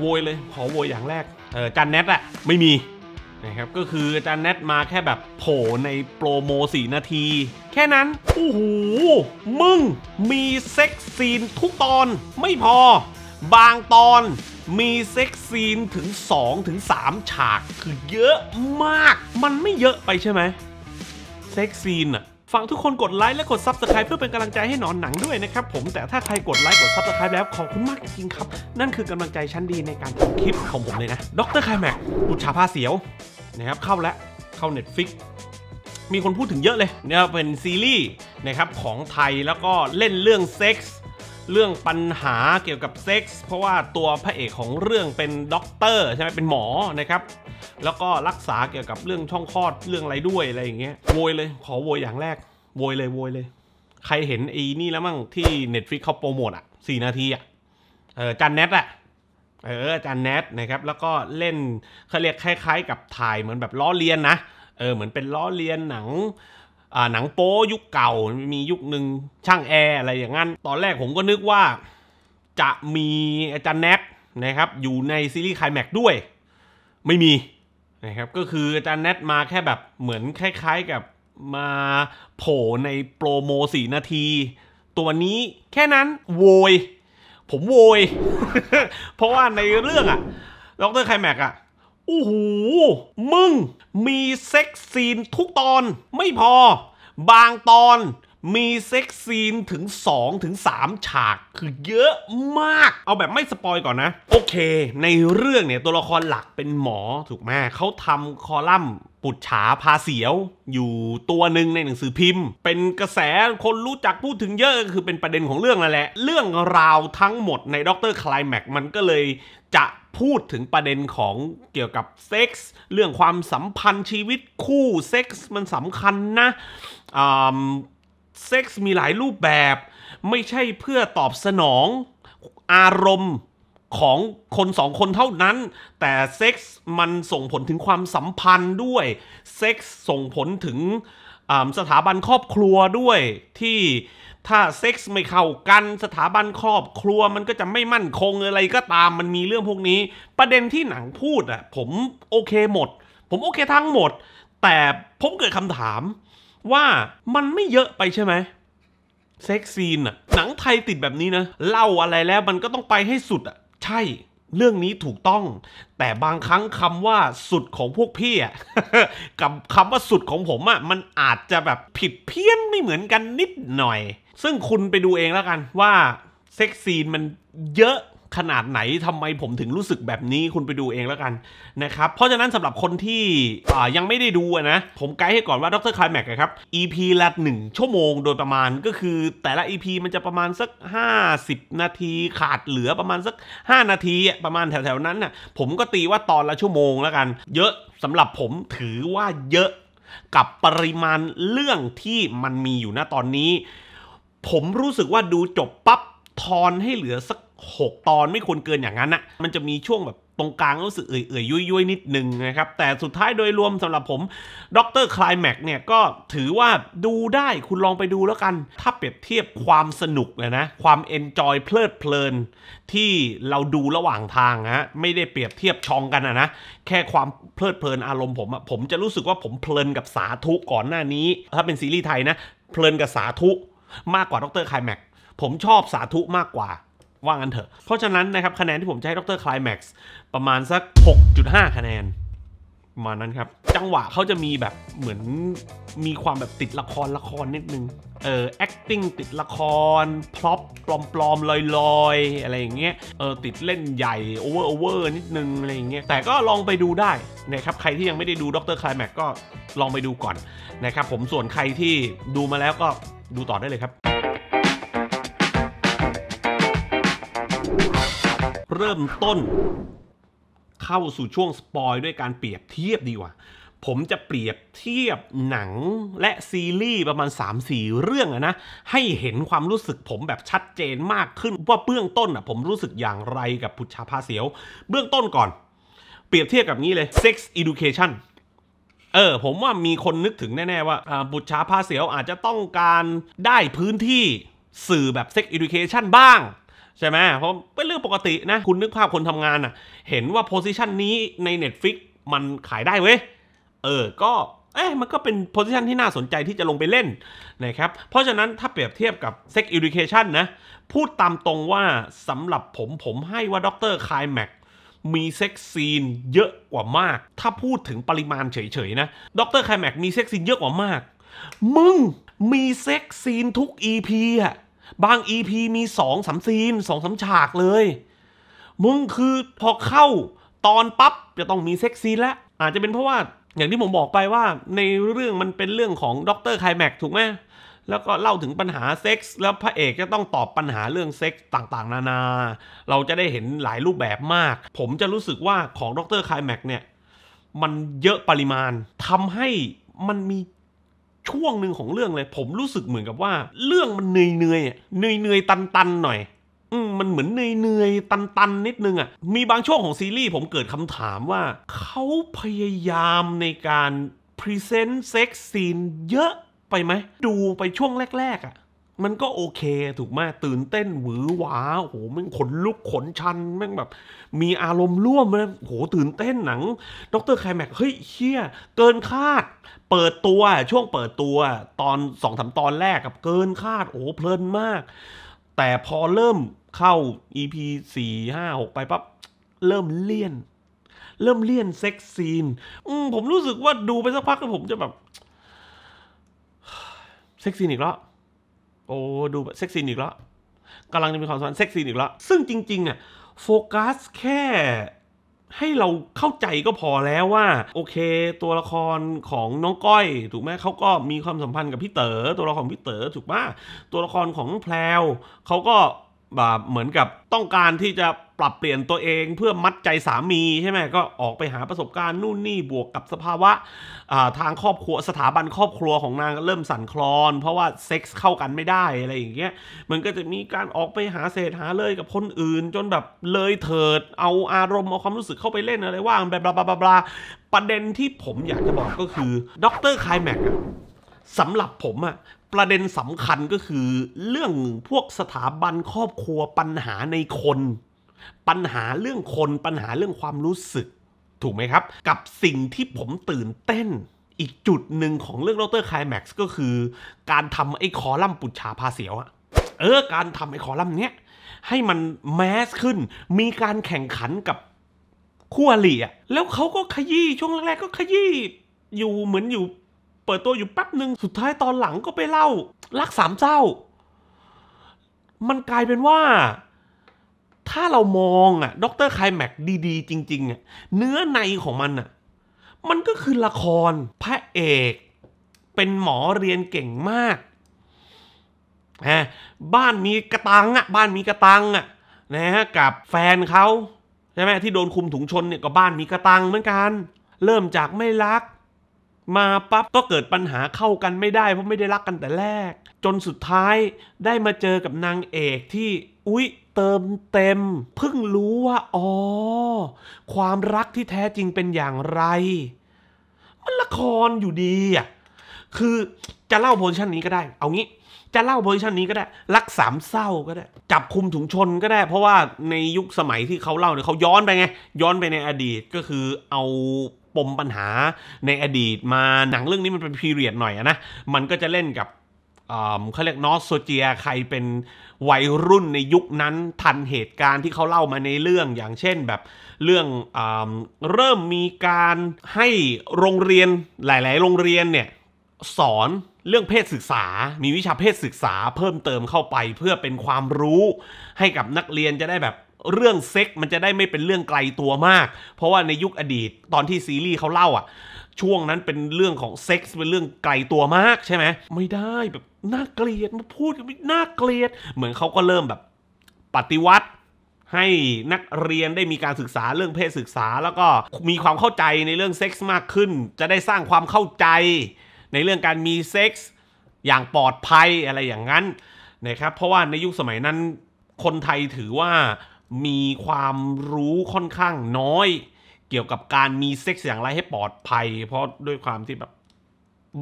โวย เลยขอโวย อย่างแรก เออจันเน็ตอะไม่มีนะครับก็คือ จันเน็ต มาแค่แบบโผล่ในโปรโมสี่นาที แค่นั้น โอ้โห มึง มีเซ็กซีนทุกตอนไม่พอ บางตอนมีเซ็กซีนถึง 2 ถึง 3 ฉากคือเยอะมาก มันไม่เยอะไปใช่ไหมเซ็กซีนอะฝากทุกคนกดไลค์และกดซับสไคร b e เพื่อเป็นกำลังใจให้หนอนหนังด้วยนะครับผมแต่ถ้าใครกดไลค์กดซับสไคร b e แล้วขอบคุณมากจริงครับ นั่นคือกำลังใจชั้นดีในการทำคลิปของผมเลยนะ ดรไคลแม็กอุชาภาเสียวนะครับเข้าแล้วเข้า Netflix มีคนพูดถึงเยอะเลยเนี่ยเป็นซีรีส์นะครับของไทยแล้วก็เล่นเรื่องเซ็กส์เรื่องปัญหาเกี่ยวกับเซ็กส์เพราะว่าตัวพระเอกของเรื่องเป็นด็อกเตอร์ใช่ไหมเป็นหมอนะครับแล้วก็รักษาเกี่ยวกับเรื่องช่องคลอดเรื่องอะไรด้วยอะไรอย่างเงี้ยโวยเลยขอโวยอย่างแรกโวยเลยโวยเลย ใครเห็นไอ้นี่แล้วมั่งที่ Netflix เขาโปรโมทอ่ะสี่นาทีอ่ะเออจันเน็ตอ่ะเออจันเน็ตนะครับแล้วก็เล่นเขาเรียกคล้ายๆ กับถ่ายเหมือนแบบล้อเลียนนะเออเหมือนเป็นล้อเลียนหนังหนังโป้ยุคเก่ามียุคหนึ่งช่างแอร์อะไรอย่างนั้นตอนแรกผมก็นึกว่าจะมีอาจารย์แน็ตนะครับอยู่ในซีรีส์คายแม็กด้วยไม่มีนะครับก็คืออาจารย์แนทมาแค่แบบเหมือนคล้ายๆกับมาโผล่ในโปรโมสี่นาที ตัวนี้แค่นั้น โวย ผมโวย เพราะว่าในเรื่องอะดรไคลแม็กอะโอ้โห มึง มีเซ็กซีนทุกตอน ไม่พอบางตอนมีเซ็กซีนถึง2ถึง3ฉากคือเยอะมาก เอาแบบไม่สปอยก่อนนะ โอเค ในเรื่องเนี่ยตัวละครหลักเป็นหมอถูกไหมเขาทำคอลัมน์ปุดฉาพาเสียว อยู่ตัวหนึ่งในหนังสือพิมพ์ เป็นกระแสคนรู้จักพูดถึงเยอะคือเป็นประเด็นของเรื่องนั่นแหละเรื่องราวทั้งหมดในด็อกเตอร์คลายแม็กมันก็เลยจะพูดถึงประเด็นของเกี่ยวกับเซ็กส์เรื่องความสัมพันธ์ชีวิตคู่เซ็กส์มันสำคัญนะเซ็กซ์มีหลายรูปแบบไม่ใช่เพื่อตอบสนอง อารมณ์ของคนสองคนเท่านั้น แต่เซ็กซ์มันส่งผลถึงความสัมพันธ์ด้วยเซ็กซ์ส่งผลถึงสถาบันครอบครัวด้วยที่ถ้าเซ็กซ์ไม่เข้ากันสถาบันครอบครัวมันก็จะไม่มั่นคงอะไรก็ตามมันมีเรื่องพวกนี้ ประเด็นที่หนังพูดอ่ะผมโอเคหมด ผมโอเคทั้งหมด แต่ผมเกิดคำถามว่ามันไม่เยอะไปใช่ไหมเซ็กซีนอะหนังไทยติดแบบนี้นะ เล่าอะไรแล้วมันก็ต้องไปให้สุดอะใช่ เรื่องนี้ถูกต้อง แต่บางครั้งคำว่าสุดของพวกพี่อะกับคำว่าสุดของผมอะมันอาจจะแบบผิดเพี้ยนไม่เหมือนกันนิดหน่อย ซึ่งคุณไปดูเองแล้วกันว่าเซ็กซีนมันเยอะขนาดไหนทำไมผมถึงรู้สึกแบบนี้คุณไปดูเองแล้วกัน นะครับ เพราะฉะนั้นสำหรับคนที่ยังไม่ได้ดูนะผมไกด์ให้ก่อนว่าดรคลายแม็กครับ EP ละหนึ่งชั่วโมงโดยประมาณก็คือ แต่ละ EP มันจะประมาณสัก 50 นาทีขาดเหลือประมาณสัก 5 นาทีประมาณแถวๆ นั้นนะ่ะผมก็ตีว่าตอนละชั่วโมงแล้วกัน เยอะสำหรับผมถือว่าเยอะกับปริมาณเรื่องที่มันมีอยู่นะตอนนี้ ผมรู้สึกว่าดูจบปับ๊บทอนให้เหลือสัก6 ตอนไม่ควรเกินอย่างนั้นอะมันจะมีช่วงแบบตรงกลางรู้สึกเอื่อยๆยุ่ยยนิดหนึ่งนะครับ แต่สุดท้ายโดยรวมสำหรับผมด็อกเตอร์คลายแม็กเนี่ยก็ถือว่าดูได้คุณลองไปดูแล้วกัน ถ้าเปรียบเทียบความสนุกเลยนะ ความเอนจอยเพลิดเพลินที่เราดูระหว่างทางฮะ ไม่ได้เปรียบเทียบชองกันนะ แค่ความเพลิดเพลินอารมณ์ผมอะผมจะรู้สึกว่าผมเพลินกับสาธุก่อนหน้านี้ ถ้าเป็นซีรีส์ไทยนะ เพลินกับสาธุมากกว่าด็อกเตอร์คลายแม็กผมชอบสาธุมากกว่าว่างันเถอะ เพราะฉะนั้นนะครับ คะแนนที่ผมจะให้ดรคลายแม็กซ์ประมาณสัก 6.5 คะแนน มานั้นครับ จังหวะเขาจะมีแบบเหมือนมีความแบบติดละครละครนิดนึง เออ acting ติดละครพล็อปปลอมๆ ลอยๆ อะไรอย่างเงี้ยเออติดเล่นใหญ่ over over นิดนึง อะไรอย่างเงี้ยแต่ก็ลองไปดูได้นะครับใครที่ยังไม่ได้ดูด็อกเตอร์คลายแม็กก็ลองไปดูก่อนนะครับผมส่วนใครที่ดูมาแล้วก็ดูต่อได้เลยครับเริ่มต้นเข้าสู่ช่วงสปอยด้วยการเปรียบเทียบดีกว่า ผมจะเปรียบเทียบหนังและซีรีส์ประมาณ 3-4 เรื่องนะให้เห็นความรู้สึกผมแบบชัดเจนมากขึ้นว่าเบื้องต้นอะผมรู้สึกอย่างไรกับพุชาพาเสียว เบื้องต้นก่อน เปรียบเทียบกับนี้เลย sex education เออผมว่ามีคนนึกถึงแน่ๆว่าบุตรชาพาเสียวอาจจะต้องการได้พื้นที่สื่อแบบเซ็กอ u ดูเคชันบ้างใช่ไหม เพราะเป็นเรื่องปกตินะ คุณนึกภาพคนทำงานอ่ะ เห็นว่าโพสิชันนี้ใน Netflix มันขายได้เว้ย เออ ก็ เอ๊ะมันก็เป็นโพสิชันที่น่าสนใจที่จะลงไปเล่นนะครับ เพราะฉะนั้นถ้าเปรียบเทียบกับ Sex Education นะ พูดตามตรงว่าสำหรับผมผมให้ว่าด็อกเตอร์คายแม็กมีเซ็กซีนเยอะกว่ามาก ถ้าพูดถึงปริมาณเฉยๆ นะด็อกเตอร์คายแม็กมีเซ็กซีนเยอะกว่ามาก มึงมีเซ็กซีนทุก EP อะบาง EP มีสองสามซีนสองสาฉากเลย มึงคือพอเข้าตอนปั๊บ จะต้องมีเซ็กซีนแล้วอาจจะเป็นเพราะว่าอย่างที่ผมบอกไปว่า ในเรื่องมันเป็นเรื่องของด็อกเตอร์ไคลแม็กถูกไหมแล้วก็เล่าถึงปัญหาเซ็กส์แล้วพระเอกจะต้องตอบปัญหาเรื่องเซ็กส์ต่างๆ นานา เราจะได้เห็นหลายรูปแบบมาก ผมจะรู้สึกว่าของด็อกเตอร์ไคลแม็กเนี่ยมันเยอะปริมาณทำให้มันมีช่วงหนึ่งของเรื่องเลย ผมรู้สึกเหมือนกับว่าเรื่องมันเหนื่อยเหนื่อยเหนื่อยเหนื่อยตันตันหน่อยอืมมันเหมือนเหนื่อยเหนื่อยตันตันนิดนึงอ่ะ มีบางช่วงของซีรีส์ผมเกิดคำถามว่า เขาพยายามในการพรีเซนต์เซ็กซ์ซีนเยอะไปไหมดูไปช่วงแรกๆอ่ะมันก็โอเค ถูกไหมตื่นเต้นหวือหวา โอ้โหมันขนลุกขนชันมันแบบ มีอารมณ์ร่วมเลยโอ้โห ตื่นเต้นหนัง ดรไคลแม็กเฮ้ยเชี่ยเกินคาด เปิดตัวช่วงเปิดตัว ตอนสองสาตอนแรกกับเกินคาดโอ้เพลินมาก แต่พอเริ่มเข้า EP สี่ห้าหกไปปั๊บเริ่มเลี่ยน เริ่มเลี่ยนเซ็กซีนผมรู้สึกว่าดูไปสักพักแล้วผมจะแบบเซ็กซีนอีกแล้วโอ้ดูเซ็กซี่อีกแล้วกำลังจะมีความสัมพันธ์เซ็กซี่อีกแล้ว ซึ่งจริงๆอ่ะโฟกัสแค่ให้เราเข้าใจก็พอแล้วว่า โอเค ตัวละครของน้องก้อย ถูกไหมเขาก็มีความสัมพันธ์กับพี่เต๋อตัวละครพี่เต๋อถูกป่ะตัวละครของแพลวเขาก็แบบเหมือนกับต้องการที่จะปรับเปลี่ยนตัวเองเพื่อมัดใจสามีใช่ไหมก็ออกไปหาประสบการณ์ นู่นนี่บวกกับสภาวะาทางครอบครัวสถาบันครอบครัวของนางเริ่มสั่นคลอน เพราะว่าเซ็กส์เข้ากันไม่ได้อะไรอย่างเงี้ยมันก็จะมีการออกไปหาเศษหาเลยกับคนอื่นจนแบบเลยเถิดเอาอารมณ์เอาความรู้สึกเข้าไปเล่นอะไรว่างแบบบลาบลาประเด็นที่ผมอยากจะบอกก็คือดรไคลแม็กสำหรับผมอะประเด็นสำคัญก็คือเรื่องพวกสถาบันครอบครัวปัญหาในคน ปัญหาเรื่องคนปัญหาเรื่องความรู้สึก ถูกไหมครับ กับสิ่งที่ผมตื่นเต้นอีกจุดหนึ่งของเรื่องดรคลายแม็กซ์ก็คือการทำไอ้คอลัมน์ปุจฉาภาเสียวอะเออ การทำไอ้คอลัมน์เนี้ย ให้มันแมสขึ้น มีการแข่งขันกับคู่อริอะแล้วเขาก็ขยี้ช่วงแรกๆก็ขยี้อยู่เหมือนอยู่เปิดตัวอยู่แป๊บหนึ่งสุดท้ายตอนหลังก็ไปเล่า รักสามเจ้า มันกลายเป็นว่า ถ้าเรามองอ่ะด็อกเตอร์ไคลแม็กดีๆ จริงๆอะเนื้อในของมันอะมันก็คือละครพระเอก เป็นหมอเรียนเก่งมากฮะบ้านมีกระตังอะบ้านมีกระตังอะนะฮะกับแฟนเขาใช่ไหมที่โดนคุมถุงชนเนี่ย ก็บ้านมีกระตังเหมือนกัน เริ่มจากไม่รักมาปั๊บก็เกิดปัญหาเข้ากันไม่ได้เพราะไม่ได้รักกันแต่แรก จนสุดท้ายได้มาเจอกับนางเอกที่อุ๊ยเติมเต็มเพิ่งรู้ว่า อ๋อ ความรักที่แท้จริงเป็นอย่างไรมันละครอยู่ดีอ่ะคือจะเล่าโพสชันนี้ก็ได้ เอางี้จะเล่าโพสชันนี้ก็ได้ รักสามเศร้าก็ได้ จับคุมถุงชนก็ได้ เพราะว่าในยุคสมัยที่เขาเล่าเนี่ยเขาย้อนไปไง ย้อนไปในอดีตก็คือเอาปมปัญหาในอดีตมาหนังเรื่องนี้มันเป็นพีเรียดหน่อยนะมันก็จะเล่นกับเขาเรียกนอสโซเจีย ใครเป็นวัยรุ่นในยุคนั้นทันเหตุการณ์ที่เขาเล่ามาในเรื่องอย่างเช่นแบบเรื่องอเริ่มมีการให้โรงเรียนหลาย ๆ โรงเรียนเนี่ยสอนเรื่องเพศศึกษา มีวิชาเพศศึกษาเพิ่มเติมเข้าไปเพื่อเป็นความรู้ให้กับนักเรียนจะได้แบบเรื่องเซ็กมันจะได้ไม่เป็นเรื่องไกลตัวมาก เพราะว่าในยุคอดีตตอนที่ซีรีส์เขาเล่าอ่ะ ช่วงนั้นเป็นเรื่องของเซ็กซ์เป็นเรื่องไกลตัวมากใช่ไหมไม่ได้แบบน่าเกลียดมาพูดกัน่าเกลียด เหมือนเขาก็เริ่มแบบปฏิวัติให้นักเรียนได้มีการศึกษาเรื่องเพศศึกษา แล้วก็มีความเข้าใจในเรื่องเซ็กส์มากขึ้น จะได้สร้างความเข้าใจ ในเรื่องการมีเซ็กส์อย่างปลอดภัยอะไรอย่างนั้นนะครับเพราะว่าในยุคสมัยนั้น คนไทยถือว่ามีความรู้ค่อนข้างน้อย เกี่ยวกับการมีเซ็กซ์อย่างไรให้ปลอดภัยเพราะด้วยความที่แบบ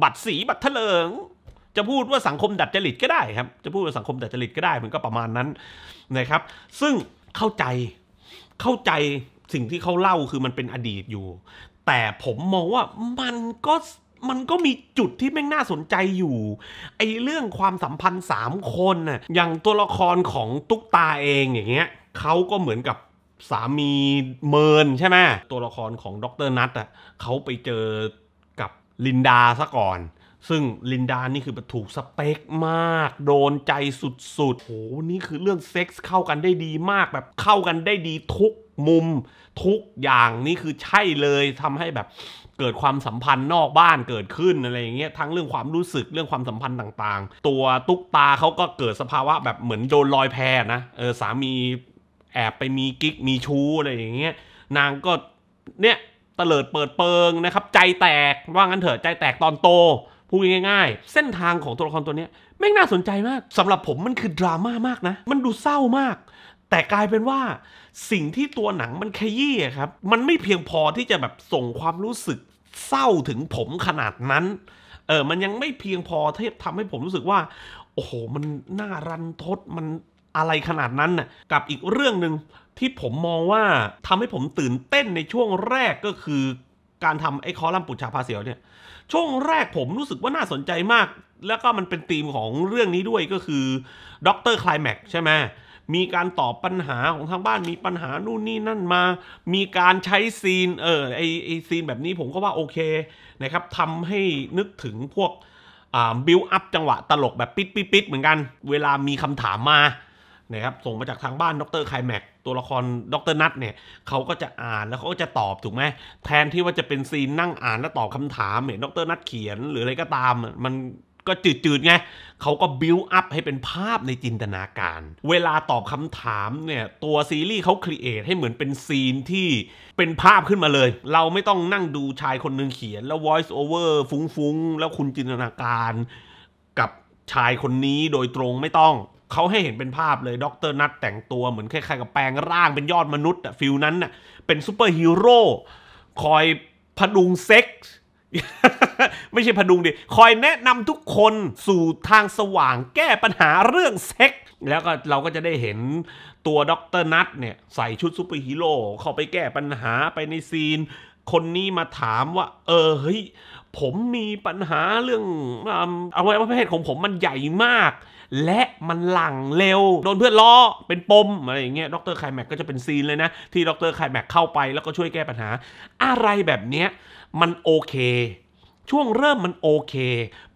บัตรสีบัตรเถลิง จะพูดว่าสังคมดัดจริตก็ได้ครับ จะพูดว่าสังคมดัดจริตก็ได้ มันก็ประมาณนั้นนะครับ ซึ่งเข้าใจเข้าใจสิ่งที่เขาเล่าคือมันเป็นอดีตอยู่ แต่ผมมองว่ามันก็มันก็มีจุดที่แม่งน่าสนใจอยู่ไอ้เรื่องความสัมพันธ์3คนน่ะอย่างตัวละครของตุ๊กตาเองอย่างเงี้ยเขาก็เหมือนกับสามีเมินใช่ไหมตัวละครของดรนัทอ่ะเขาไปเจอกับลินดาซะก่อน ซึ่งลินดานี่คือถูกสเปคมาก โดนใจสุดๆโหนี่คือเรื่องเซ็กส์เข้ากันได้ดีมาก แบบเข้ากันได้ดีทุกมุมทุกอย่างนี่คือใช่เลยทำให้แบบเกิดความสัมพันธ์นอกบ้านเกิดขึ้นอะไรอย่างเงี้ยทั้งเรื่องความรู้สึกเรื่องความสัมพันธ์ต่าง ๆ ตัวตุ๊กตาเขาก็เกิดสภาวะแบบเหมือนโดนลอยแพนะเออสามีแอบไปมีกิ๊กมีชู้อะไรอย่างเงี้ยนางก็เนี่ยตเลิดเปิดเปิงนะครับ ใจแตกว่างั้นเถอะใจแตกตอนโต พูดง่าย ๆ เส้นทางของตัวละครตัวนี้ไม่น่าสนใจมากสำหรับผมมันคือ ดราม่ามากนะ มันดูเศร้ามาก แต่กลายเป็นว่าสิ่งที่ตัวหนังมันขยี้ครับ มันไม่เพียงพอที่จะแบบส่งความรู้สึกเศร้าถึงผมขนาดนั้นเออมันยังไม่เพียงพอที่ทำให้ผมรู้สึกว่า โอ้โหมันน่ารันทดมันอะไรขนาดนั้นน่ะกับอีกเรื่องหนึ่งที่ผมมองว่าทำให้ผมตื่นเต้นในช่วงแรกก็คือการทำไอ้คอลัมน์ปุชฉาภาเสียวเนี่ย ช่วงแรกผมรู้สึกว่าน่าสนใจมาก แล้วก็มันเป็นธีมของเรื่องนี้ด้วยก็คือด็อกเตอร์คลายแม็กใช่ไหม มีการตอบปัญหาของทางบ้านมีปัญหานู่นนี่นั่นมา มีการใช้ซีน เออไอไอซีนแบบนี้ผมก็ว่าโอเคนะครับทำให้นึกถึงพวกบิลอัพจังหวะตลกแบบปิดปิดปิดเหมือนกัน เวลามีคำถามมานะครับส่งมาจากทางบ้านดรไคลแม็กตัวละครดรนัทเนี่ยเขาก็จะอ่านแล้วเขาก็จะตอบถูกไหม แทนที่ว่าจะเป็นซีนนั่งอ่านแล้วตอบคาถามเนี่ยดรนัทเขียนหรืออะไรก็ตาม มันก็จืดๆไงเขาก็บิวอัพให้เป็นภาพในจินตนาการ เวลาตอบคำถามเนี่ยตัวซีรีส์เขาครีเอทให้เหมือนเป็นซีนที่เป็นภาพขึ้นมาเลย เราไม่ต้องนั่งดูชายคนหนึ่งเขียน แล้ว voice over ฟุ้งๆแล้วคุณจินตนาการ กับชายคนนี้โดยตรงไม่ต้องเขาให้เห็นเป็นภาพเลยด็อกเตอร์นัทแต่งตัวเหมือนคล้ายๆกับแปลงร่างเป็นยอดมนุษย์อะฟิลนั้นน่ะเป็นซูเปอร์ฮีโร่คอยพดุงเซ็กซ์ไม่ใช่พดุงดิ คอยแนะนำทุกคนสู่ทางสว่างแก้ปัญหาเรื่องเซ็กแล้วก็เราก็จะได้เห็นตัวด็อกเตอร์นัทเนี่ยใส่ชุดซูเปอร์ฮีโร่เข้าไปแก้ปัญหาไปในซีน คนนี้มาถามว่า เออเฮ้ย ผมมีปัญหาเรื่องอวัยวะเพศของผมมันใหญ่มากและมันหลังเร็ว โดนเพื่อนล้อ เป็นปมอะไรอย่างเงี้ยดรไคลแม็กก็จะเป็นซีนเลยนะ ที่ดรไคลแม็กเข้าไปแล้วก็ช่วยแก้ปัญหา อะไรแบบเนี้ยมันโอเค ช่วงเริ่มมันโอเค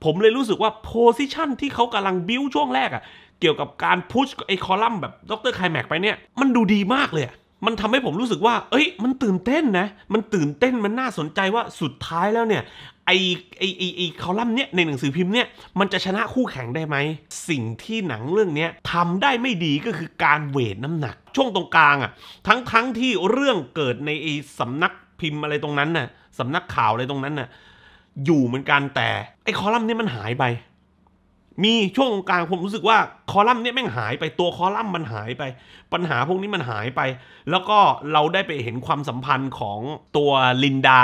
ผมเลยรู้สึกว่าโพซิชันที่เขากำลังบิ้วช่วงแรกอะเกี่ยวกับการพุชไอ้คอลัมน์แบบดรไคลแม็กไปเนี่ย มันดูดีมากเลยอะมันทำให้ผมรู้สึกว่า เอ้ย มันตื่นเต้นนะ มันตื่นเต้น มันน่าสนใจว่าสุดท้ายแล้วเนี่ย ไอไอไอไอคอลัมน์เนี้ยในหนังสือพิมพ์เนี้ยมันจะชนะคู่แข่งได้ไหม สิ่งที่หนังเรื่องเนี้ยทำได้ไม่ดีก็คือการเวทน้ำหนัก ช่วงตรงกลางอะ่ะ ทั้งทั้งที่เรื่องเกิดในไอสำนักพิมพ์อะไรตรงนั้นน่ะสำนักข่าวอะไรตรงนั้นน่ะ อยู่เหมือนกันแต่ ไอคอลัมน์นี้มันหายไปมีช่วงตรงกลางผมรู้สึกว่าคอลัมน์เนี่ยแม่งหายไปตัวคอลัมน์มันหายไป ปัญหาพวกนี้มันหายไป แล้วก็เราได้ไปเห็นความสัมพันธ์ของตัวลินดา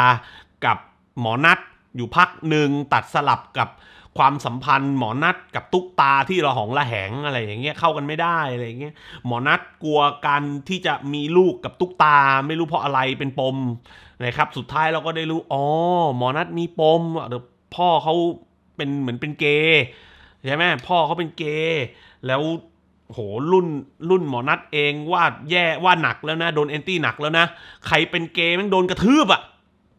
กับหมอนัทอยู่พักหนึ่งตัดสลับกับความสัมพันธ์ หมอนัดกับตุ๊กตาที่เราหองละแหงอะไร อย่างเงี้ยเข้ากันไม่ได้อะไรอย่างเงี้ยหมอนัดกลัวการที่จะมีลูกกับตุ๊กตา ไม่รู้เพราะอะไรเป็นปมนะครับ สุดท้ายเราก็ได้รู้อ๋อหมอนัดมีปมพ่อเขาเป็นเหมือนเป็นเกย์ใช่ไหมพ่อเขาเป็นเกย์แล้วโหรุ่นรุ่นหมอนัดเองว่าแย่ว่าหนักแล้วนะ โดนแอนตี้หนักแล้วนะ ใครเป็นเกย์มันโดนกระทืบอะ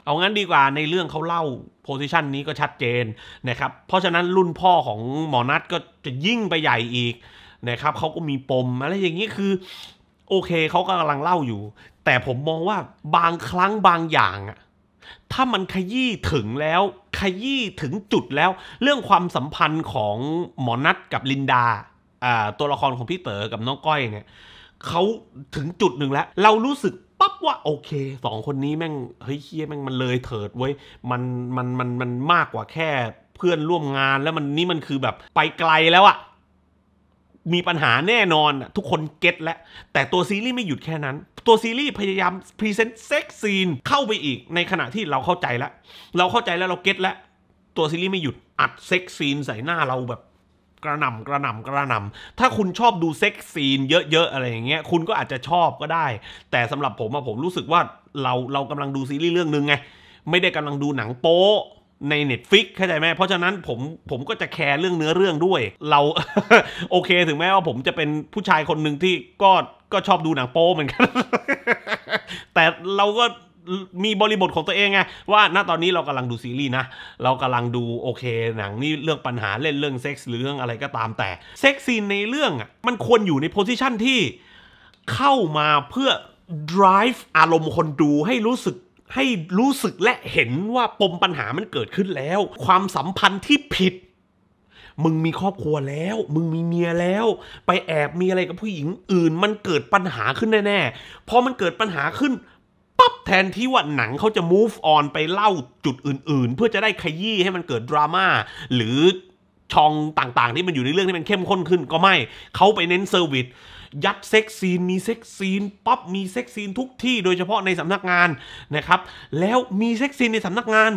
เอางั้นดีกว่าในเรื่องเขาเล่าโพสิชันนี้ก็ชัดเจน นะครับ เพราะฉะนั้นรุ่นพ่อของหมอนัดก็จะยิ่งไปใหญ่อีก นะครับเขาก็มีปมอะไรอย่างนี้คือ โอเคเขากำลังเล่าอยู่ แต่ผมมองว่าบางครั้งบางอย่างอะถ้ามันขยี้ถึงแล้ว ขยี้ถึงจุดแล้ว เรื่องความสัมพันธ์ของหมอนัทกับลินดาอ่าตัวละครของพี่เต๋อกับน้องก้อยเนี่ยเขาถึงจุดหนึ่งแล้ว เรารู้สึกปั๊บว่าโอเคสองคนนี้แม่งเฮ้ยเคียแม่งมันเลยเถิดเว้ยมันมันมันมันมากกว่าแค่เพื่อนร่วมงานแล้วมันนี่มันคือแบบไปไกลแล้วอะมีปัญหาแน่นอนทุกคนเก็ตแล้วแต่ตัวซีรีส์ไม่หยุดแค่นั้น ตัวซีรีส์พยายามพรีเซนต์เซ็กซีนเข้าไปอีกในขณะที่เราเข้าใจแล้ว เราเข้าใจแล้วเราเก็ตแล้วตัวซีรีส์ไม่หยุดอัดเซ็กซีนใส่หน้าเราแบบกระหน่ำกระหน่ำกระหน่ำถ้าคุณชอบดูเซ็กซีนเยอะ ๆ อะไรอย่างเงี้ยคุณก็อาจจะชอบก็ได้ แต่สำหรับผมอะผมรู้สึกว่าเราเรากำลังดูซีรีส์เรื่องนึงไงไม่ได้กำลังดูหนังโป๊ใน Netflix เข้าใจไหมเพราะฉะนั้นผมผมก็จะแคร์เรื่องเนื้อเรื่องด้วย เราโอเคถึงแม้ว่าผมจะเป็นผู้ชายคนหนึ่งที่ก็ก็ชอบดูหนังโป้เหมือนกัน แต่เราก็มีบริบทของตัวเองไง ว่าณตอนนี้เรากำลังดูซีรีส์นะ เรากำลังดูโอเคหนังนี่เรื่องปัญหา เล่นเรื่องเซ็กส์หรือเรื่องอะไรก็ตามแต่เซ็กซ์ซีนในเรื่องอ่ะมันควรอยู่ในโพสิชันที่เข้ามาเพื่อ drive อารมณ์คนดูให้รู้สึกให้รู้สึกและเห็นว่าปมปัญหามันเกิดขึ้นแล้ว ความสัมพันธ์ที่ผิด มึงมีครอบครัวแล้ว มึงมีเมียแล้ว ไปแอบมีอะไรกับผู้หญิงอื่น มันเกิดปัญหาขึ้นแน่ ๆ พอมันเกิดปัญหาขึ้นปั๊บแทนที่ว่าหนังเขาจะ move on ไปเล่าจุดอื่นๆ เพื่อจะได้ขยี้ให้มันเกิดดราม่าหรือช่องต่างๆ ที่มันอยู่ในเรื่องที่มันเข้มข้นขึ้นก็ไม่เขาไปเน้นเซอร์วิสยัดเซ็กซีนมีเซ็กซีนป๊อปมีเซ็กซีนทุกที่โดยเฉพาะในสำนักงานนะครับ แล้วมีเซ็กซีนในสำนักงาน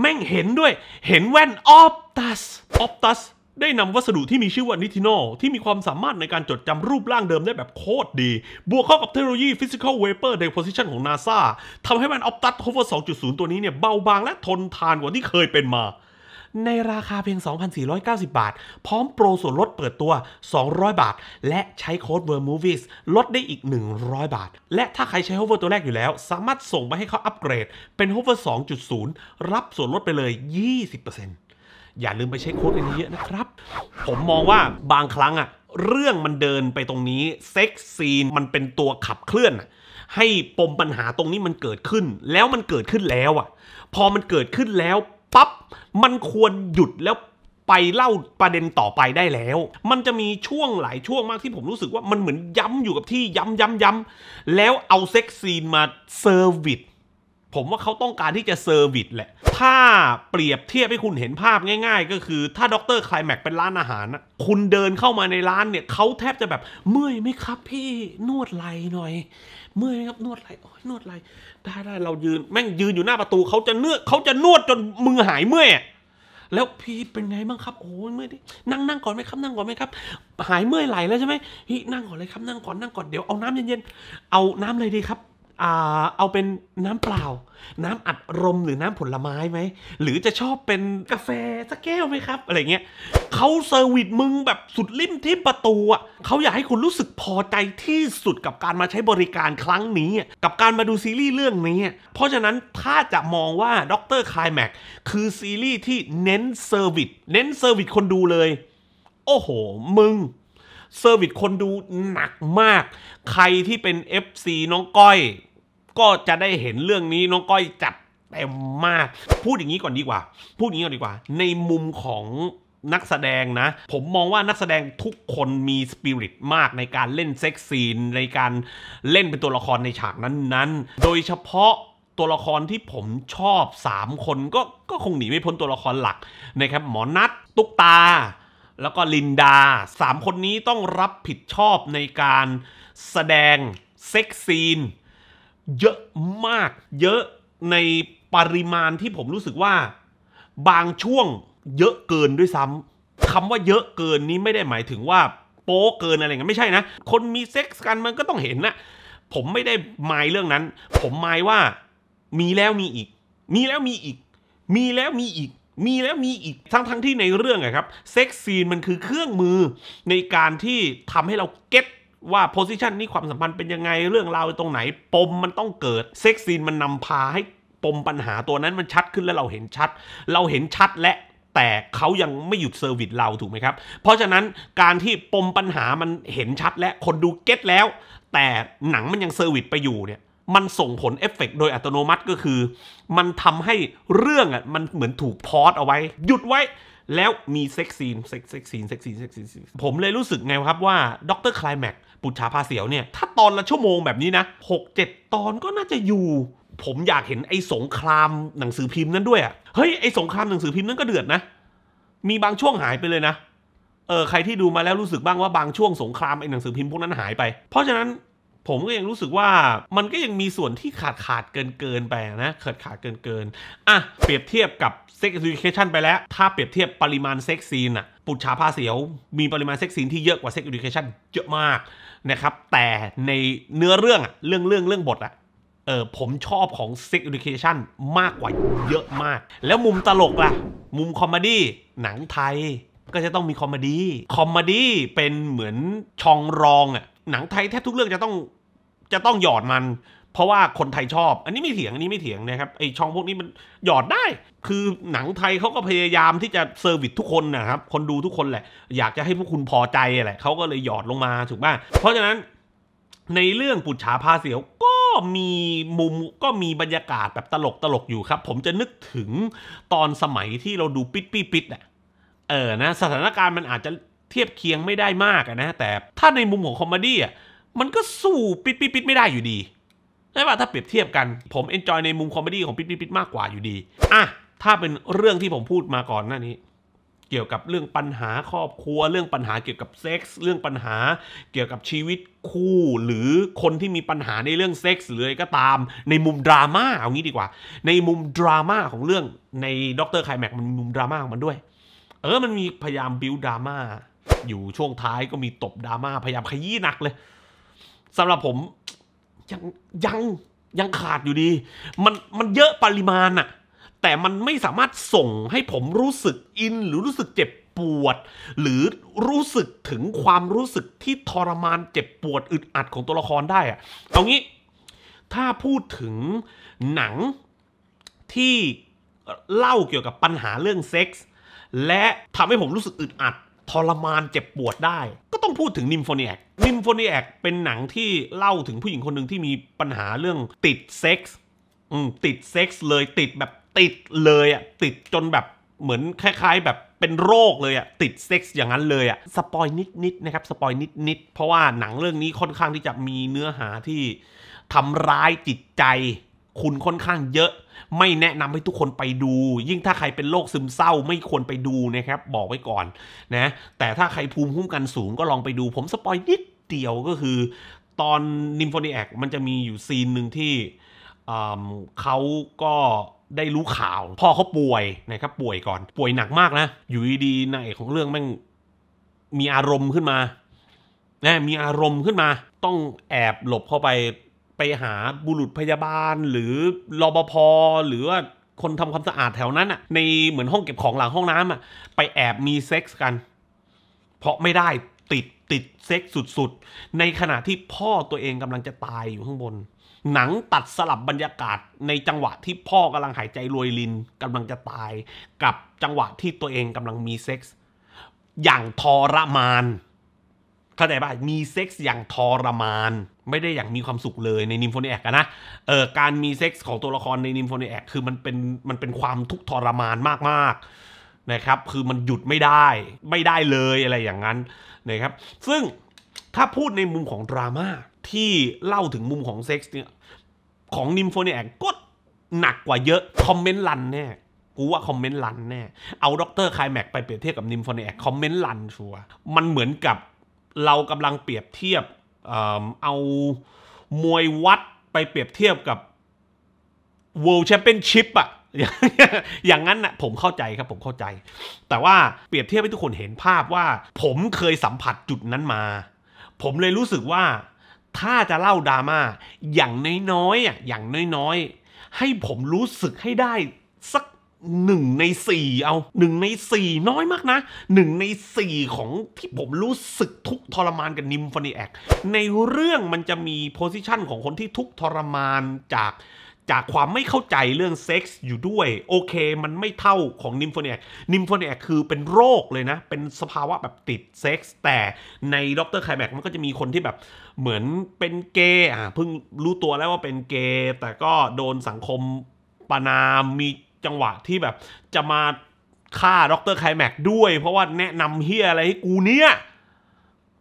แม่งเห็นด้วยเห็นแว่นออปตัสออปตัสได้นำวัสดุที่มีชื่อว่านิทิโนที่มีความสามารถในการจดจำรูปร่างเดิมได้แบบโคตรดี บวกเข้ากับเทคโนโลยี Physical Vapor Deposition ของ NASA ทำให้แว่นออปตัสโุดศูน2.0 ตัวนี้เนี่ยเบาบางและทนทานกว่าที่เคยเป็นมาในราคาเพียง 2,490 บาท พร้อมโปรส่วนลดเปิดตัว 200 บาท และใช้โค้ด w o r m o v i e s ลดได้อีก 100 บาท และถ้าใครใช้ Hover ตัวแรกอยู่แล้ว สามารถส่งไปให้เขาอัปเกรด เป็น Hover 2.0 รับส่วนลดไปเลย 20%อย่าลืมไปใช้โค้ดกันเยอะนะครับ ผมมองว่าบางครั้งอะเรื่องมันเดินไปตรงนี้ เซ็กซีนมันเป็นตัวขับเคลื่อนให้ปมปัญหาตรงนี้มันเกิดขึ้น แล้วมันเกิดขึ้นแล้วอะพอมันเกิดขึ้นแล้วปั๊บมันควรหยุดแล้วไปเล่าประเด็นต่อไปได้แล้ว มันจะมีช่วงหลายช่วงมากที่ผมรู้สึกว่ามันเหมือนย้ำอยู่กับที่ย้ำย้ำย้ำแล้วเอาเซ็กซีนมาเซอร์วิส ผมว่าเขาต้องการที่จะเซอร์วิสแหละ ถ้าเปรียบเทียบให้คุณเห็นภาพง่าย ๆ ก็คือถ้าด็อกเตอร์คลายแม็กเป็นร้านอาหารคุณเดินเข้ามาในร้านเนี่ยเขาแทบจะแบบเมื่อยไหมครับ พี่นวดไหล่หน่อยเมื่อยครับนวดไหลโอ้ยนวดไหลได้ได้เรายืน แม่งยืนอยู่หน้าประตูเขาจะเนื้อเขาจะนวดจนมือหายเมื่อยแล้วพี่เป็นไงบ้างครับโอ้ยเมื่อยดินั่งนั่งก่อนไหมครับนั่งก่อนไหมครับ หายเมื่อยไหลแล้วใช่ไหมพี่นั่งก่อนเลยครับนั่งก่อนนั่งก่อนเดี๋ยวเอาน้ำเย็นๆเอาน้ำอะไรดีครับเอาเป็นน้ำเปล่า น้ำอัดลมหรือน้ำผลไม้ไหม หรือจะชอบเป็นกาแฟ สักแก้วไหมครับ อะไรเงี้ย เขาเซอร์วิสมึงแบบสุดลิ่มที่ประตูอ่ะเขาอยากให้คุณรู้สึกพอใจที่สุดกับการมาใช้บริการครั้งนี้ กับการมาดูซีรีส์เรื่องนี้ เพราะฉะนั้นถ้าจะมองว่าด็อกเตอร์คลายแม็กคือซีรีส์ที่เน้นเซอร์วิสเน้นเซอร์วิสคนดูเลย โอ้โห มึงเซอร์วิสคนดูหนักมาก ใครที่เป็น FC น้องก้อยก็จะได้เห็นเรื่องนี้น้องก้อยจัดเต็มมาก พูดอย่างนี้ก่อนดีกว่า พูดอย่างนี้ก่อนดีกว่า ในมุมของนักแสดงนะ ผมมองว่านักแสดงทุกคนมีสปิริตมาก ในการเล่นเซ็กซีนในการเล่นเป็นตัวละครในฉากนั้น ๆ โดยเฉพาะตัวละครที่ผมชอบ 3 คนก็ก็คงหนีไม่พ้นตัวละครหลักนะครับหมอนัทตุ๊กตาแล้วก็ลินดา 3 คนนี้ต้องรับผิดชอบในการแสดงเซ็กซีนเยอะมากเยอะในปริมาณที่ผมรู้สึกว่า บางช่วงเยอะเกินด้วยซ้ำคำว่าเยอะเกินนี้ไม่ได้หมายถึงว่าโป๊เกินอะไรเงี้ยไม่ใช่นะคนมีเซ็กส์กันมันก็ต้องเห็นนะผมไม่ได้หมายเรื่องนั้น ผมหมายว่ามีแล้วมีอีก มีแล้วมีอีก มีแล้วมีอีก มีแล้วมีอีกทั้งทั้งที่ในเรื่องอะครับเซ็กซ์ซีนมันคือเครื่องมือในการที่ทำให้เราเก็ตว่าโพสิชันนี้ความสัมพันธ์เป็นยังไงเรื่องราวตรงไหนปมมันต้องเกิดเซ็กซีนมันนำพาให้ปมปัญหาตัวนั้นมันชัดขึ้นและเราเห็นชัด เราเห็นชัดและแต่เขายังไม่หยุดเซอร์วิสเราถูกไหมครับ เพราะฉะนั้นการที่ปมปัญหามันเห็นชัดและคนดูเก็ตแล้ว แต่หนังมันยังเซอร์วิสไปอยู่เนี่ยมันส่งผลเอฟเฟกโดยอัตโนมัติก็คือ มันทำให้เรื่องอ่ะมันเหมือนถูกพอดเอาไว้หยุดไว้แล้วมีเซ็กซีนเซ็กซีนเซ็กซีนเซ็กซีนผมเลยรู้สึกไงครับว่าด็อกเตอร์คลายแม็กปุชชาพาเสียวเนี่ยถ้าตอนละชั่วโมงแบบนี้นะหกเจ็ดตอนก็น่าจะอยู่ ผมอยากเห็นไอ้สงครามหนังสือพิมพ์นั้นด้วยอะ่ะเฮ้ย ไอ้สงครามหนังสือพิมพ์นั้นก็เดือดนะ มีบางช่วงหายไปเลยนะเออใครที่ดูมาแล้วรู้สึกบ้างว่าบางช่วงสงครามไอ้หนังสือพิมพ์พวกนั้นหายไป เพราะฉะนั้นผมก็ยังรู้สึกว่ามันก็ยังมีส่วนที่ขาดขาดเกินเกินไปนะขาดขาดเกินเกินอ่ะเปรียบเทียบกับเกซ์ e d u ิเคชันไปแล้วถ้าเปรียบเทียบปริมาณเซ็กซีนอะปุจฉาพาเสียวมีปริมาณเซ็กซีนที่เยอะกว่า s ซ x e d u c เคชันเยอะมากนะครับ แต่ในเนื้อเรื่องอะเรื่องเรื่องเรื่อง บทอะเออผมชอบของ Sex Education มากกว่า เยอะมาก แล้วมุมตลกล่ะมุมคอมเมดี้หนังไทยก็จะต้องมีคอมเมดี้คอมเมดี้เป็นเหมือนชองรองอะหนังไทยแทบทุกเรื่องจะต้องจะต้องหยอดมันเพราะว่าคนไทยชอบ อันนี้ไม่เถียง อันนี้ไม่เถียงนะครับ ไอช่องพวกนี้มันหยอดได้ คือหนังไทยเขาก็พยายามที่จะเซอร์วิสทุกคนนะครับ คนดูทุกคนแหละ อยากจะให้พวกคุณพอใจอะไรเขาก็เลยหยอดลงมาถูกป่ะเพราะฉะนั้น ในเรื่องปุจฉาพาเสียว ก็มีมุมก็มีบรรยากาศแบบตลกตลกอยู่ครับ ผมจะนึกถึงตอนสมัยที่เราดูปิดปี้ปิดอ่ะ เออ นะสถานการณ์มันอาจจะเทียบเคียงไม่ได้มากนะ แต่ถ้าในมุมของคอมเมดี้อ่ะ มันก็สู้ปิดปิดปิดไม่ได้อยู่ดีใช้ป่ะถ้าเปรียบเทียบกันผมเอนจอยในมุมคอมเมดี้ของปิ๊ดปิ๊ดมากกว่าอยู่ดีอ่ะถ้าเป็นเรื่องที่ผมพูดมาก่อนหน้านี้ เกี่ยวกับเรื่องปัญหาครอบครัวเรื่องปัญหาเกี่ยวกับเซ็กส์เรื่องปัญหาเกี่ยวกับชีวิตคู่ หรือคนที่มีปัญหาในเรื่องเซ็กส์หรืออะไรก็ตามในมุมดราม่าเอางี้ดีกว่า ในมุมดราม่าของเรื่องในด็อกเตอร์ไคลแม็กมันมุมดราม่าของมันด้วย เออมันมีพยายามบิวดราม่าอยู่ช่วงท้ายก็มีตบดราม่าพยายามขยี้หนักเลยสำหรับผมยังยังยังขาดอยู่ดี มันมันเยอะปริมาณอะแต่มันไม่สามารถส่งให้ผมรู้สึกอิน หรือรู้สึกเจ็บปวด หรือรู้สึกถึงความรู้สึกที่ทรมาน เจ็บปวดอึดอัดของตัวละครได้อะเอางี้ ถ้าพูดถึงหนังที่เล่าเกี่ยวกับปัญหาเรื่องเซ็กส์และทำให้ผมรู้สึกอึดอัดทรมานเจ็บปวดได้ก็ต้องพูดถึงนิมโฟเนียกนิมโฟเนียกเป็นหนังที่เล่าถึงผู้หญิงคนหนึ่งที่มีปัญหาเรื่องติดเซ็กส์ติดเซ็กส์เลย ติดแบบติดเลยอ่ะ ติดจนแบบเหมือนคล้ายๆ แบบเป็นโรคเลยอ่ะ ติดเซ็กส์อย่างนั้นเลยอ่ะ สปอยนิดๆ นะครับ สปอยนิดๆ เพราะว่าหนังเรื่องนี้ค่อนข้างที่จะมีเนื้อหาที่ทำร้ายจิตใจคุณค่อนข้างเยอะไม่แนะนำให้ทุกคนไปดู ยิ่งถ้าใครเป็นโรคซึมเศร้า ไม่ควรไปดูนะครับ บอกไว้ก่อนนะแต่ถ้าใครภูมิคุ้มกันสูงก็ลองไปดู ผมสปอยนิดเดียวก็คือตอนนิมโฟนีแอกมันจะมีอยู่ซีนหนึ่งที่เขาก็ได้รู้ข่าว พ่อเขาป่วยนะครับ ป่วยก่อนป่วยหนักมากนะ อยู่ดีๆนายของเรื่องแม่ง มีอารมณ์ขึ้นมานะมีอารมณ์ขึ้นมา ต้องแอบหลบเข้าไปไปหาบุรุษพยาบาลหรือรอปภหรือว่าคนทำความสะอาดแถวนั้นอ่ะในเหมือนห้องเก็บของหลังห้องน้ำอ่ะไปแอบมีเซ็กส์กัน เพราะไม่ได้ติดติดเซ็กส์สุดๆ ในขณะที่พ่อตัวเองกำลังจะตายอยู่ข้างบน หนังตัดสลับบรรยากาศในจังหวะที่พ่อกำลังหายใจรวยลิน กำลังจะตายกับจังหวะที่ตัวเองกำลังมีเซ็กส์อย่างทรมานเข้าใจป่ะ มีเซ็กซ์อย่างทรมาน ไม่ได้อย่างมีความสุขเลยในนิมโฟเนียกนะ เออการมีเซ็กซ์ของตัวละครในนิมโฟเนียกคือมันเป็น มันเป็นความทุกข์ทรมานมากๆนะครับ คือมันหยุดไม่ได้ ไม่ได้เลยอะไรอย่างนั้นนะครับ ซึ่งถ้าพูดในมุมของดราม่าที่เล่าถึงมุมของเซ็กซ์เนี่ย ของนิมโฟเนียกก็หนักกว่าเยอะคอมเมนต์ลันแน่กูว่าคอมเมนต์ลันแน่เอาด็อกเตอร์ไคลแม็กไปเปรียบเทียบกับนิมโฟเนียกคอมเมนต์ลันชัวมันเหมือนกับเรากำลังเปรียบเทียบเอามวยวัดไปเปรียบเทียบกับ World Championship อะ อย่างนั้นนะผมเข้าใจครับผมเข้าใจ แต่ว่าเปรียบเทียบให้ทุกคนเห็นภาพว่า ผมเคยสัมผัสจุดนั้นมา ผมเลยรู้สึกว่าถ้าจะเล่าดราม่าอย่างน้อยๆอ่ะอย่างน้อยๆ ให้ผมรู้สึกให้ได้สักหนึ่งในสี่เอา หนึ่งในสี่น้อยมากนะ หนึ่งในสี่ของที่ผมรู้สึกทุกทรมานกับนิมฟอนีแอค ในเรื่องมันจะมีโพสิชันของคนที่ทุกทรมานจากจากความไม่เข้าใจเรื่องเซ็กส์อยู่ด้วย โอเค มันไม่เท่าของนิมโฟเนียนิมโฟเนียคือเป็นโรคเลยนะ เป็นสภาวะแบบติดเซ็กส์แต่ในด็อกเตอร์ไคลแม็กมันก็จะมีคนที่แบบเหมือนเป็นเกย์อ่ะเพิ่งรู้ตัวแล้วว่าเป็นเกย์แต่ก็โดนสังคมประนามมีจังหวะที่แบบจะมาฆ่าด็อกเตอร์ไคลแม็กด้วย เพราะว่าแนะนำเฮียอะไรให้กูเนี่ย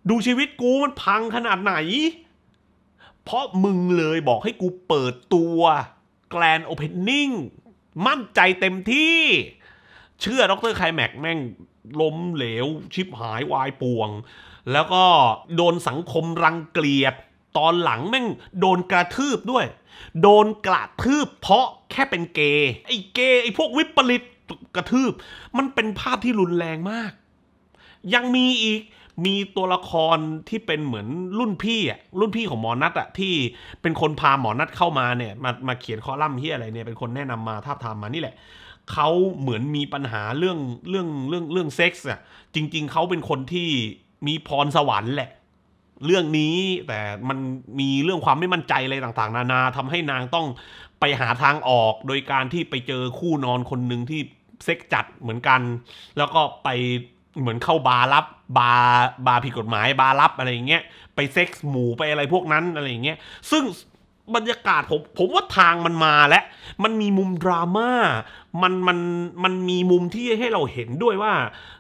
ดูชีวิตกูมันพังขนาดไหน เพราะมึงเลยบอกให้กูเปิดตัว แกลนโอเพนนิ่งมั่นใจเต็มที่ เชื่อด็อกเตอร์ไคลแม็กแม่งล้มเหลวชิบหายวายป่วง แล้วก็โดนสังคมรังเกียจตอนหลังแม่งโดนกระทืบด้วย โดนกระทืบ เพราะแค่เป็นเกย์ไอ้เกย์ไอ้พวกวิปริตกระทืบ มันเป็นภาพที่รุนแรงมาก ยังมีอีกมีตัวละครที่เป็นเหมือนรุ่นพี่อ่ะรุ่นพี่ของหมอนัทอ่ะที่เป็นคนพาหมอนัทเข้ามาเนี่ยมา มาเขียนคอลัมน์ที่อะไรเนี่ยเป็นคนแนะนำมาท้าทามมานี่แหละเขาเหมือนมีปัญหาเรื่องเรื่องเรื่องเรื่องเซ็กส์อ่ะจริง ๆเขาเป็นคนที่มีพรสวรรค์แหละเรื่องนี้แต่มันมีเรื่องความไม่มั่นใจอะไรต่าง ๆ นานาทำให้นางต้องไปหาทางออกโดยการที่ไปเจอคู่นอนคนหนึ่งที่เซ็กจัดเหมือนกัน แล้วก็ไปเหมือนเข้าบาร์รับบาร์บาร์ผิดกฎหมาย บาร์รับอะไรอย่างเงี้ยไปเซ็กหมูไปอะไรพวกนั้นอะไรอย่างเงี้ยซึ่งบรรยากาศผม ผมว่าทางมันมาแล้วมันมีมุมดราม่ามันมันมันมีมุมที่ให้เราเห็นด้วยว่า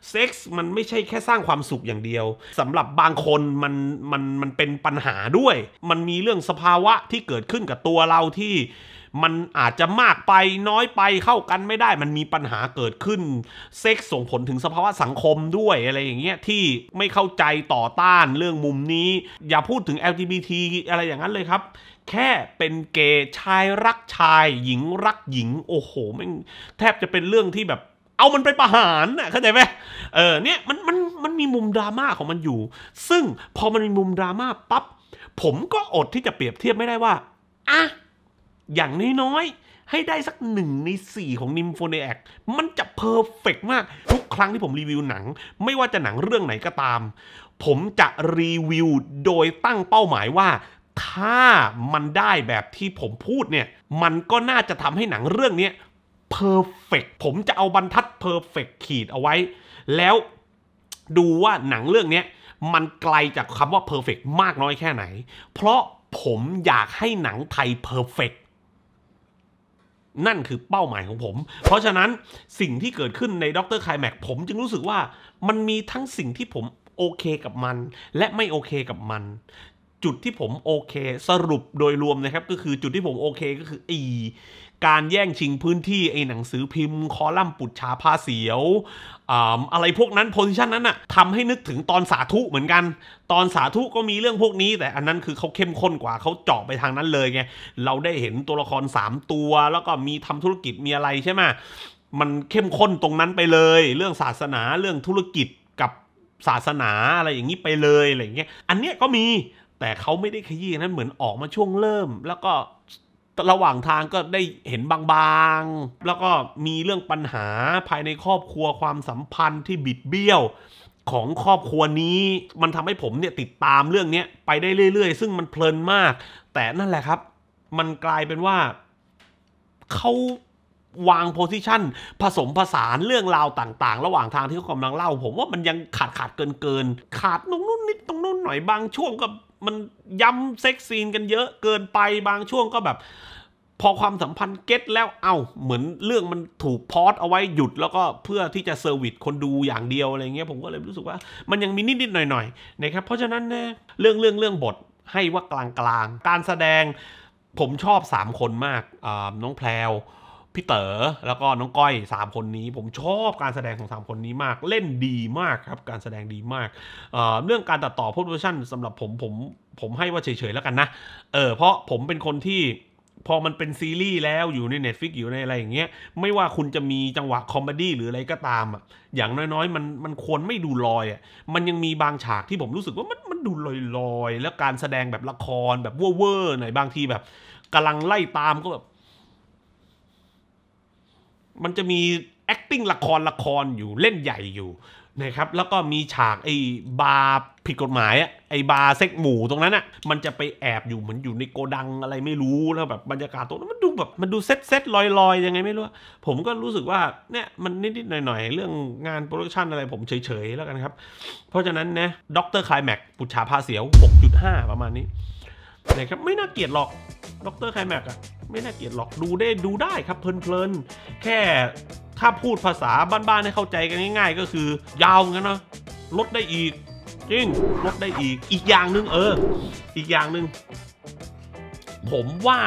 เซ็กส์มันไม่ใช่แค่สร้างความสุขอย่างเดียว สำหรับบางคนมันมันมันเป็นปัญหาด้วย มันมีเรื่องสภาวะที่เกิดขึ้นกับตัวเราที่มันอาจจะมากไปน้อยไปเข้ากันไม่ได้ มันมีปัญหาเกิดขึ้นเซ็กส่งผลถึงสภาวะสังคมด้วยอะไรอย่างเงี้ย ที่ไม่เข้าใจต่อต้านเรื่องมุมนี้อย่าพูดถึง LGBT อะไรอย่างนั้นเลยครับ แค่เป็นเกย์ชายรักชายหญิงรักหญิง โอ้โหแม่งแทบจะเป็นเรื่องที่แบบ เอามันไปประหารน่ะเข้าใจไหมเออเนี่ยมันมันมันมีมุมดราม่าของมันอยู่ ซึ่งพอมันมีมุมดราม่าปั๊บผมก็อดที่จะเปรียบเทียบไม่ได้ว่าอ่ะอย่างน้อยๆ ให้ได้สักหนึ่งในสี่ของนิมโฟเนแอกมันจะเพอร์เฟกมากทุกครั้งที่ผมรีวิวหนัง ไม่ว่าจะหนังเรื่องไหนก็ตาม ผมจะรีวิวโดยตั้งเป้าหมายว่า ถ้ามันได้แบบที่ผมพูดเนี่ยมันก็น่าจะทำให้หนังเรื่องนี้เพอร์เฟกผมจะเอาบรรทัดเพอร์เฟกขีดเอาไว้แล้วดูว่าหนังเรื่องนี้มันไกลจากคำว่าเพอร์เฟกมากน้อยแค่ไหน เพราะผมอยากให้หนังไทยเพอร์เฟกนั่นคือเป้าหมายของผม เพราะฉะนั้นสิ่งที่เกิดขึ้นในด็อกเตอร์คายแม็กผมจึงรู้สึกว่ามันมีทั้งสิ่งที่ผมโอเคกับมัน และไม่โอเคกับมัน จุดที่ผมโอเคสรุปโดยรวมนะครับ ก็คือจุดที่ผมโอเคก็คืออีการแย่งชิงพื้นที่ไอ้หนังสือพิมพ์ คอลัมน์ปุจฉาพาเสียวอะไรพวกนั้นโพสิชันนั้นอะทำให้นึกถึงตอนสาธุเหมือนกัน ตอนสาธุก็มีเรื่องพวกนี้ แต่อันนั้นคือเขาเข้มข้นกว่าเขาเจาะไปทางนั้นเลยไง เราได้เห็นตัวละคร 3 ตัว แล้วก็มีทำธุรกิจมีอะไรใช่ไหมมันเข้มข้นตรงนั้นไปเลย เรื่องศาสนาเรื่องธุรกิจกับศาสนาอะไรอย่างนี้ไปเลยอะไรอย่างเงี้ย อันเนี้ยก็มีแต่เขาไม่ได้ขยี้นั้นเหมือนออกมาช่วงเริ่ม แล้วก็ระหว่างทางก็ได้เห็นบางๆ แล้วก็มีเรื่องปัญหาภายในครอบครัวความสัมพันธ์ที่บิดเบี้ยว ของครอบครัวนี้ มันทำให้ผมเนี่ยติดตามเรื่องนี้ไปได้เรื่อยๆ ซึ่งมันเพลินมาก แต่นั่นแหละครับ มันกลายเป็นว่าเขาวางโพสิชันผสมผสานเรื่องราวต่างๆ ระหว่างทางที่เขากำลังเล่า ผมว่ามันยังขาดขาดเกินเกิน ขาดตรงนู้นนิด ตรงนู้นหน่อย บางช่วงก็มันย้ำเซ็กซีนกันเยอะเกินไปบางช่วงก็แบบ พอความสัมพันธ์เก็ตแล้วเอา้า เหมือนเรื่องมันถูกพอดเอาไว้หยุดแล้วก็เพื่อที่จะเซอร์วิสคนดูอย่างเดียว อะไรเงี้ยผมก็เลยรู้สึกว่า มันยังมีนิดๆหน่อยๆนะครับเพราะฉะนั้นเนี่ยเรื่องเรื่องเรื่องบทให้ว่ากลางๆกการแสดงผมชอบ3คนมากน้องแพลวพี่เต๋อแล้วก็น้องก้อย 3 คนนี้ ผมชอบการแสดงของ 3 คนนี้มากเล่นดีมากครับการแสดงดีมากเเรื่องการตัดต่อโพสดเวอร์ชั่นสำหรับผมผม ผมให้ว่าเฉยๆแล้วกันนะเออเพราะผมเป็นคนที่พอมันเป็นซีรีส์แล้วอยู่ใน Netflix อยู่ในอะไรอย่างเงี้ยไม่ว่าคุณจะมีจังหวะคอมเมดี้หรืออะไรก็ตามอ่ะอย่างน้อยๆ มันมันควรไม่ดูลอยอ่ะมันยังมีบางฉากที่ผมรู้สึกว่ามันมันดูลอยๆ แล้วการแสดงแบบละครแบบเว่อร์ๆหน่อยบางทีแบบกำลังไล่ตามก็แบบมันจะมี acting ละคร ละคร อยู่ เล่นใหญ่อยู่ นะครับ แล้วก็มีฉากไอ้บาร์ผิดกฎหมายอะไอ้บาร์เซ็กหมูตรงนั้นอะมันจะไปแอบอยู่เหมือนอยู่ในโกดังอะไรไม่รู้แล้วแบบบรรยากาศตรงนั้นมันดูแบบมันดูเซ็ตเซ็ตลอยลอยยังไงไม่รู้ ผมก็รู้สึกว่า เนี่ย มันนิด ๆ หน่อย ๆ เรื่องงานโปรดักชันอะไรผมเฉย ๆ แล้วกันครับ เพราะฉะนั้นนะด็อกเตอร์คลายแม็กปุชาพาเสียว 6.5 ประมาณนี้ นะครับ ไม่น่าเกลียดหรอกด็อกเตอร์คลายแม็กอะไม่น่าเกลียดหรอกดูได้ดูได้ครับ เพลินๆ แค่ถ้าพูดภาษาบ้านๆให้เข้าใจกันง่าย ๆ ก็คือยาวงั้นนะลดได้อีก จริงลดได้อีกอีกอย่างหนึ่งเออ อีกอย่างหนึ่งผมว่า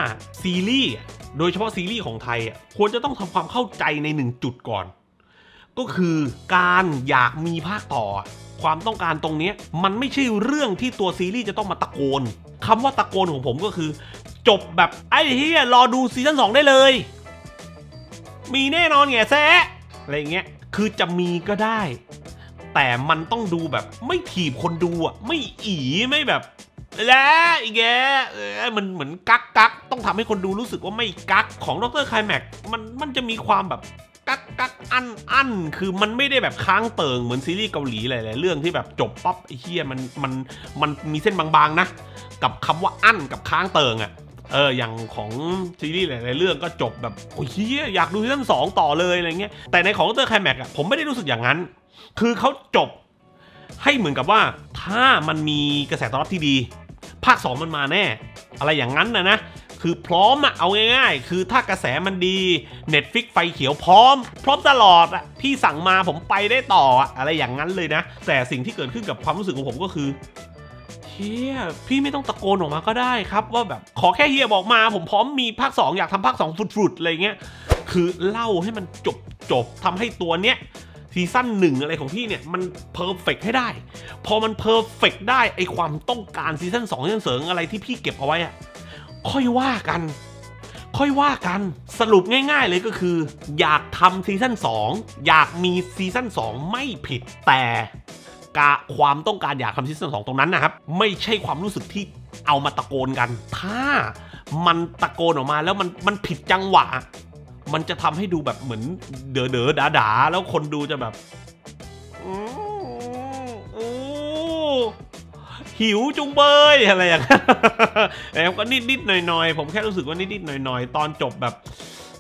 ซีรีส์โดยเฉพาะซีรีส์ของไทยอ่ะควรจะต้องทำความเข้าใจในหนึ่งจุดก่อน ก็คือการอยากมีภาคต่อ ความต้องการตรงนี้มันไม่ใช่เรื่องที่ตัวซีรีส์จะต้องมาตะโกนคำว่าตะโกนของผมก็คือจบแบบ ไอ้เฮียรอดูซีซั่นสองได้เลย มีแน่นอนแง่แซะอะไรเงี้ย คือจะมีก็ได้ แต่มันต้องดูแบบไม่ถีบคนดูอ่ะไม่อีไม่แบบ แล้วอีกแกมันเหมือนกักกัก ต้องทำให้คนดูรู้สึกว่าไม่กักของดรคายแม็ก มันมันจะมีความแบบกักกักอันอันคือมันไม่ได้แบบค้างเติง เหมือนซีรีส์เกาหลีหลายๆเรื่องที่แบบจบปั๊บไอ้เฮียมันมันมันมีเส้นบางๆนะ กับคำว่าอั้นกับค้างเติงอ่ะเอออย่างของซีรีส์หลายๆ เรื่องก็จบแบบ โอ้ยอยากดูซีซั่นสองต่อเลยอะไรเงี้ยแต่ในของเตอร์ไคลแม็กอะผมไม่ได้รู้สึกอย่างนั้น คือเขาจบให้เหมือนกับว่าถ้ามันมีกระแสตอบรับที่ดี ภาค 2 มันมาแน่ อะไรอย่างนั้นนะนะ คือพร้อมอะเอาง่าย ๆ คือถ้ากระแสมันดี Netflix ไฟเขียวพร้อม พร้อมตลอดอะพี่สั่งมาผมไปได้ต่ออะอะไรอย่างนั้นเลยนะแต่สิ่งที่เกิดขึ้นกับความรู้สึกของผมก็คือเฮียพี่ไม่ต้องตะโกนออกมาก็ได้ครับ ว่าแบบขอแค่เฮียบอกมา ผมพร้อมมีภาค 2 อยากทำภาค2ฟุดๆอะไรเงี้ย คือเล่าให้มันจบจบทำให้ตัวเนี้ยซีซั่นหนึ่งอะไรของพี่เนี่ย มันเพอร์เฟกให้ได้ พอมันเพอร์เฟกได้ไอความต้องการซีซั่นสองซีซั่นเสริงอะไรที่พี่เก็บเอาไว้อะค่อยว่ากัน ค่อยว่ากันสรุปง่ายๆเลยก็คือ อยากทำซีซั่น2 อยากมีซีซั่น2 ไม่ผิดแต่กาความต้องการอยากคำซิ้เสนมสองตรงนั้นนะครับ ไม่ใช่ความรู้สึกที่เอามาตะโกนกัน ถ้ามันตะโกนออกมาแล้วมันมันผิดจังหวะ มันจะทำให้ดูแบบเหมือนเด๋อเด๋อดาดาแล้วคนดูจะแบบหิวจุงเบย อะไรอย่างเงี้ยแล้วก็นิดๆ หน่อยๆ ผมแค่รู้สึกว่านิดๆ หน่อย ๆ ตอนจบแบบ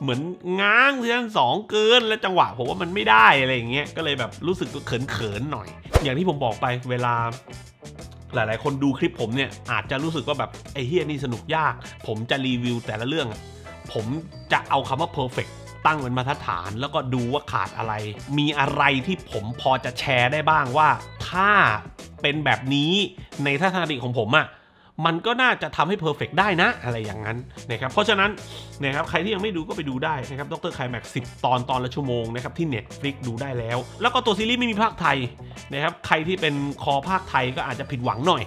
เหมือนง้างซีย่นสองเกินและจังหวะ ผมว่ามันไม่ได้อะไรอย่างเงี้ยก็เลยแบบรู้สึกเขินๆหน่อย อย่างที่ผมบอกไปเวลาหลายๆ คนดูคลิปผมเนี่ย อาจจะรู้สึกว่าแบบ ไอ้เฮียนี่สนุกยาก ผมจะรีวิวแต่ละเรื่อง ผมจะเอาคำว่า perfect ตั้งเป็นมาตรฐานแล้วก็ดูว่าขาดอะไร มีอะไรที่ผมพอจะแชร์ได้บ้างว่าถ้าเป็นแบบนี้ในทัศนคติของผมอะมันก็น่าจะทำให้เพอร์เฟกได้นะอะไรอย่างนั้นนะครับเพราะฉะนั้นนะครับใครที่ยังไม่ดูก็ไปดูได้นะครับดรไคลแม็กซ์สิตอนตอนละชั่วโมงนะครับที่เน็ตฟลิกดูได้แล้ว แล้วก็ตัวซีรีส์ไม่มีภาคไทยนะครับใครที่เป็นคอภาคไทยก็อาจจะผิดหวังหน่อย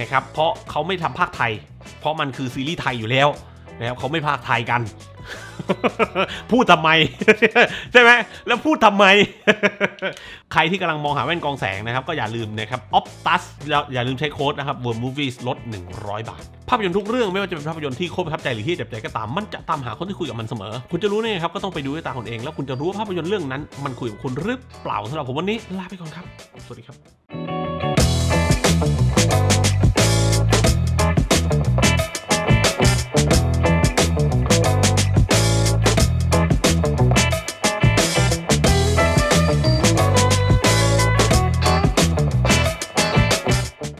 นะครับเพราะเขาไม่ทำภาคไทย เพราะมันคือซีรีส์ไทยอยู่แล้วนะครับเขาไม่พากไทยกัน พูดทำไม ใช่ไหมแล้วพูดทำไม ใครที่กำลังมองหาแว่นกองแสงนะครับ ก็อย่าลืมนะครับ Optus แล้วอย่าลืมใช้โค้ดนะครับ w o r Movies ลด100 บาท ภาพยนตร์ทุกเรื่องไม่ว่าจะเป็นภาพยนตร์ที่โคตรประทับใจหรือที่เจ็บใจก็ตามมันจะตามหาคนที่คุยกับมันเสมอ คุณจะรู้ไนี่งครับ ก็ต้องไปดูด้วยตาคองเองแล้ว คุณจะรู้ว่าภาพยนตร์เรื่องนั้นมันคุยกับคุณหรือเปล่าสำหรับผมวันนี้ ลาไปก่อนครับ สวัสดีครับ